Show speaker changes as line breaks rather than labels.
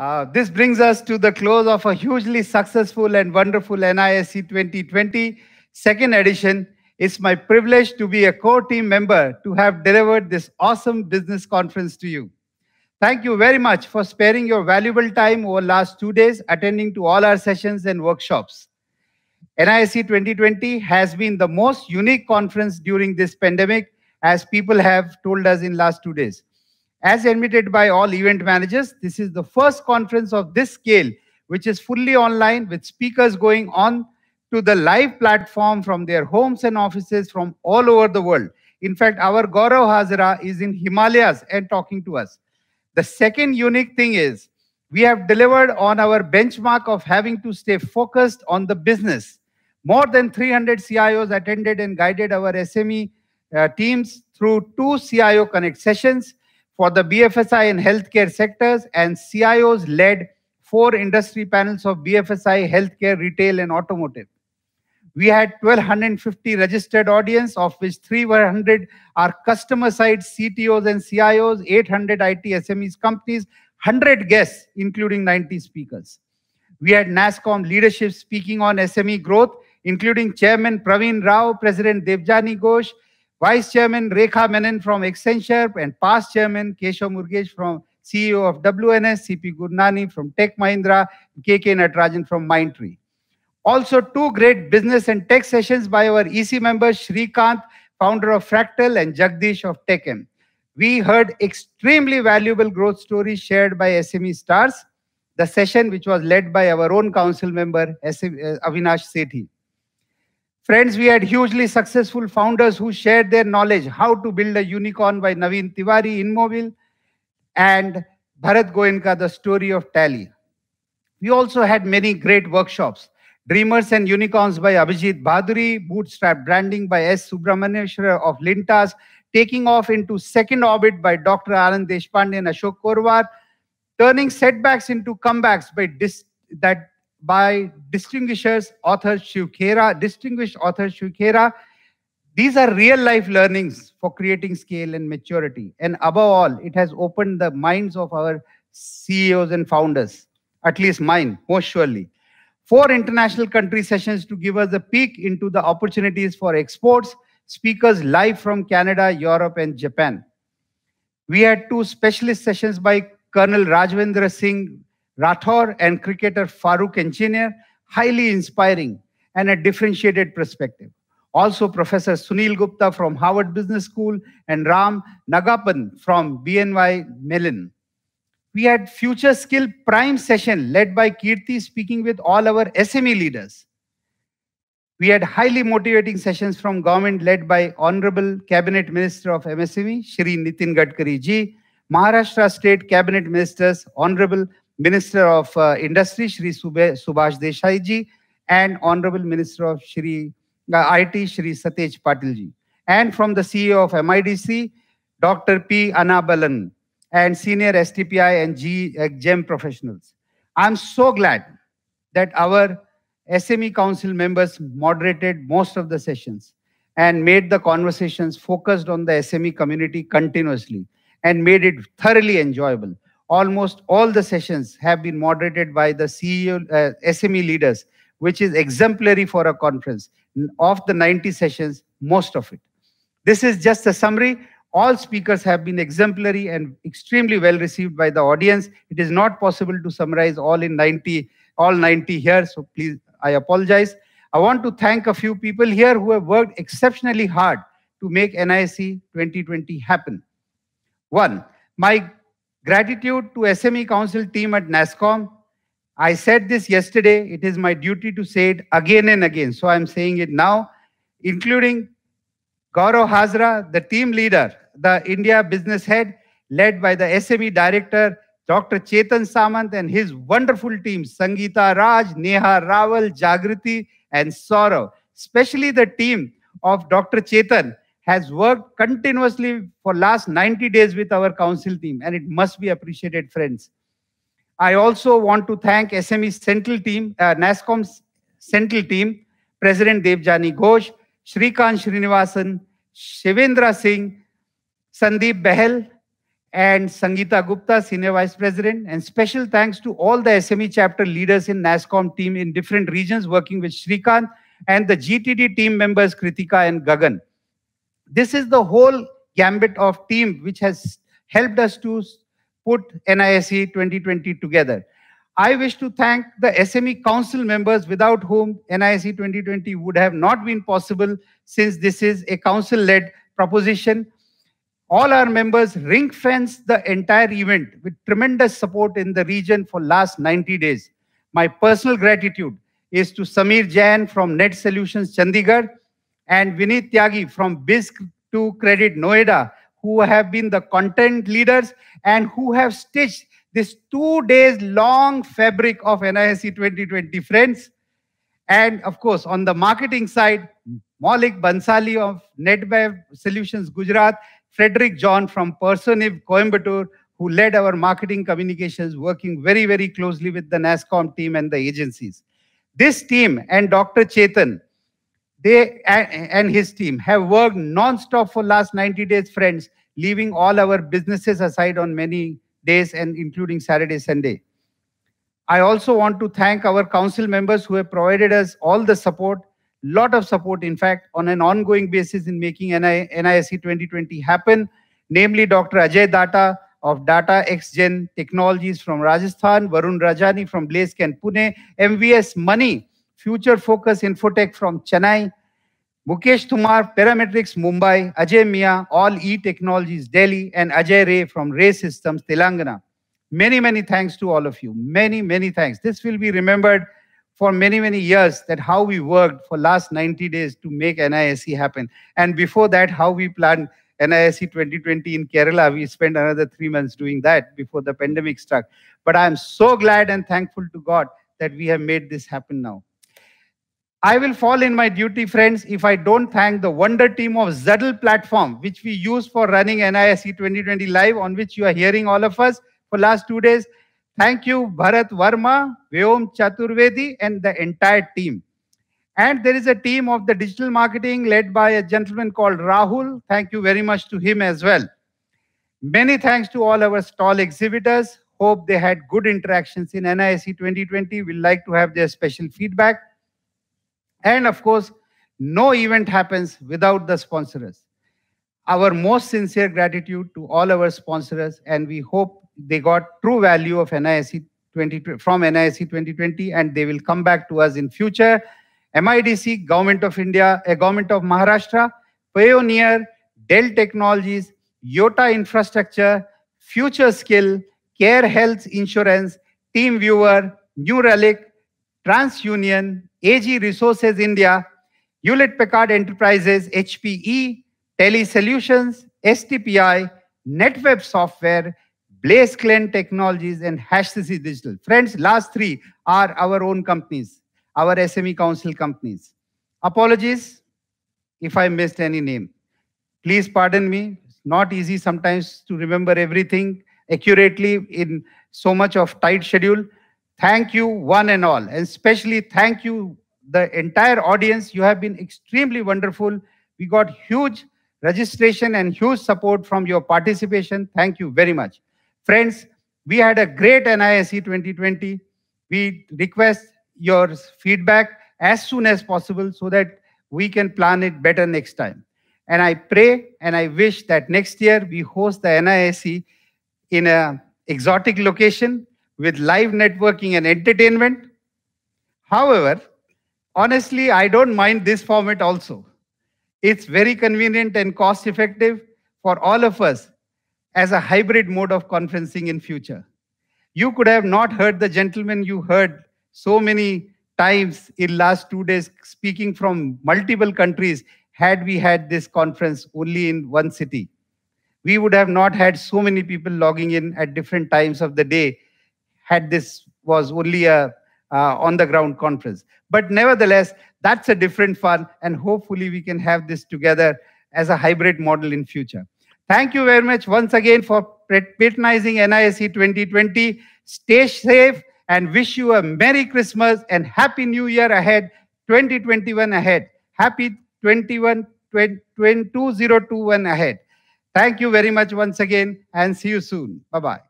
Uh, this brings us to the close of a hugely successful and wonderful NISC 2020 second edition. It's my privilege to be a core team member to have delivered this awesome business conference to you. Thank you very much for sparing your valuable time over last two days attending to all our sessions and workshops. NISC 2020 has been the most unique conference during this pandemic as people have told us in last two days. As admitted by all event managers, this is the first conference of this scale, which is fully online with speakers going on to the live platform from their homes and offices from all over the world. In fact, our Gaurav Hazra is in Himalayas and talking to us. The second unique thing is we have delivered on our benchmark of having to stay focused on the business. More than 300 CIOs attended and guided our SME uh, teams through two CIO Connect sessions for the BFSI and healthcare sectors, and CIOs led four industry panels of BFSI, healthcare, retail, and automotive. We had 1,250 registered audience, of which 300 are customer-side CTOs and CIOs, 800 IT SMEs companies, 100 guests, including 90 speakers. We had NASCOM leadership speaking on SME growth, including Chairman Praveen Rao, President Devjani Ghosh, Vice Chairman Rekha Menon from Accenture and past Chairman Kesha Murgesh from CEO of WNS, CP Gurnani from Tech Mahindra, KK Natarajan from Mindtree. Also, two great business and tech sessions by our EC members, Shrikant, founder of Fractal, and Jagdish of TechM. We heard extremely valuable growth stories shared by SME stars. The session, which was led by our own council member, uh, Avinash Sethi. Friends, we had hugely successful founders who shared their knowledge, How to Build a Unicorn by Naveen Tiwari, Inmobile, and Bharat Goenka, The Story of Tally. We also had many great workshops, Dreamers and Unicorns by Abhijit Bhaduri, Bootstrap Branding by S. Subramanyeshwar of Lintas, Taking Off into Second Orbit by Dr. Anand Deshpande and Ashok Korwar, Turning Setbacks into Comebacks by Dis- that by distinguished author Shiv distinguished author Shiv These are real life learnings for creating scale and maturity. And above all, it has opened the minds of our CEOs and founders, at least mine, most surely. Four international country sessions to give us a peek into the opportunities for exports, speakers live from Canada, Europe, and Japan. We had two specialist sessions by Colonel Rajvendra Singh, Rathor and cricketer Farooq Engineer, highly inspiring and a differentiated perspective. Also, Professor Sunil Gupta from Harvard Business School and Ram Nagapan from BNY Mellon. We had Future Skill Prime session led by Kirti speaking with all our SME leaders. We had highly motivating sessions from government led by Honorable Cabinet Minister of MSME, Shri Nitin Gadkari ji, Maharashtra State Cabinet Ministers, Honorable Minister of uh, Industry, Shri Subhash Deshai ji, and Honorable Minister of Shri uh, IT, Shri Satej Patil ji. And from the CEO of MIDC, Dr. P. Anabalan, and senior STPI and G, uh, GEM professionals. I'm so glad that our SME Council members moderated most of the sessions and made the conversations focused on the SME community continuously and made it thoroughly enjoyable almost all the sessions have been moderated by the CEO, uh, SME leaders, which is exemplary for a conference. Of the 90 sessions, most of it. This is just a summary. All speakers have been exemplary and extremely well received by the audience. It is not possible to summarize all in 90, all 90 here, so please, I apologize. I want to thank a few people here who have worked exceptionally hard to make NIC 2020 happen. One, my Gratitude to SME Council team at NASCOM. I said this yesterday. It is my duty to say it again and again. So I'm saying it now, including Gaurav Hazra, the team leader, the India business head, led by the SME director, Dr. Chetan Samant, and his wonderful team, Sangeeta Raj, Neha Rawal, Jagriti, and Saurav. Especially the team of Dr. Chetan, has worked continuously for last 90 days with our council team and it must be appreciated friends. I also want to thank SME Central team, uh, NASCOM's Central team, President Devjani Ghosh, Shrikant Srinivasan, Shivendra Singh, Sandeep Behel, and Sangeeta Gupta, Senior Vice President. And special thanks to all the SME chapter leaders in NASCOM team in different regions working with Shrikant and the GTD team members Kritika and Gagan. This is the whole gambit of team which has helped us to put NISE 2020 together. I wish to thank the SME Council members without whom NISE 2020 would have not been possible since this is a council-led proposition. All our members ring-fenced the entire event with tremendous support in the region for last 90 days. My personal gratitude is to Samir Jain from Net Solutions Chandigarh and Vinit Tyagi from BISC to Credit Noida, who have been the content leaders and who have stitched this two days long fabric of NISC 2020 friends. And of course, on the marketing side, Malik Bansali of NetWeb Solutions Gujarat, Frederick John from Personiv Coimbatore, who led our marketing communications, working very, very closely with the NASCOM team and the agencies. This team and Dr. Chetan they and his team have worked non-stop for last 90 days, friends, leaving all our businesses aside on many days and including Saturday, Sunday. I also want to thank our council members who have provided us all the support, lot of support, in fact, on an ongoing basis in making NISC 2020 happen, namely Dr. Ajay Data of Data XGen Technologies from Rajasthan, Varun Rajani from and Pune, MVS Money Future Focus Infotech from Chennai, Mukesh Tumar, Parametrics Mumbai, Ajay Mia, All E Technologies Delhi, and Ajay Ray from Ray Systems Telangana. Many, many thanks to all of you. Many, many thanks. This will be remembered for many, many years that how we worked for last 90 days to make NISC happen. And before that, how we planned NISC 2020 in Kerala. We spent another three months doing that before the pandemic struck. But I'm so glad and thankful to God that we have made this happen now. I will fall in my duty, friends, if I don't thank the wonder team of Zadl platform, which we use for running NISC 2020 live, on which you are hearing all of us for last two days. Thank you, Bharat Verma, Veom Chaturvedi, and the entire team. And there is a team of the digital marketing led by a gentleman called Rahul. Thank you very much to him as well. Many thanks to all our stall exhibitors. Hope they had good interactions in NISC 2020. We'd like to have their special feedback. And of course, no event happens without the sponsors. Our most sincere gratitude to all our sponsors, and we hope they got true value of NIC 20, from NISC 2020, and they will come back to us in future. MIDC, Government of India, a eh, Government of Maharashtra, Pioneer, Dell Technologies, Yota Infrastructure, Future Skill, Care Health Insurance, Team Viewer, New Relic, TransUnion, AG Resources India, Hewlett Packard Enterprises, HPE, Tele Solutions, STPI, NetWeb Software, Blaze Client Technologies, and HashCC Digital. Friends, last three are our own companies, our SME Council companies. Apologies if I missed any name. Please pardon me. It's not easy sometimes to remember everything accurately in so much of tight schedule. Thank you, one and all. And especially thank you, the entire audience. You have been extremely wonderful. We got huge registration and huge support from your participation. Thank you very much. Friends, we had a great NISc 2020. We request your feedback as soon as possible so that we can plan it better next time. And I pray and I wish that next year we host the NISc in a exotic location with live networking and entertainment. However, honestly, I don't mind this format also. It's very convenient and cost effective for all of us as a hybrid mode of conferencing in future. You could have not heard the gentleman you heard so many times in last two days speaking from multiple countries had we had this conference only in one city. We would have not had so many people logging in at different times of the day had this was only a uh, on the ground conference. But nevertheless, that's a different fun, and hopefully we can have this together as a hybrid model in future. Thank you very much once again for patronizing NIC 2020. Stay safe and wish you a Merry Christmas and Happy New Year ahead, 2021 ahead. Happy 21, 2021 ahead. Thank you very much once again and see you soon. Bye-bye.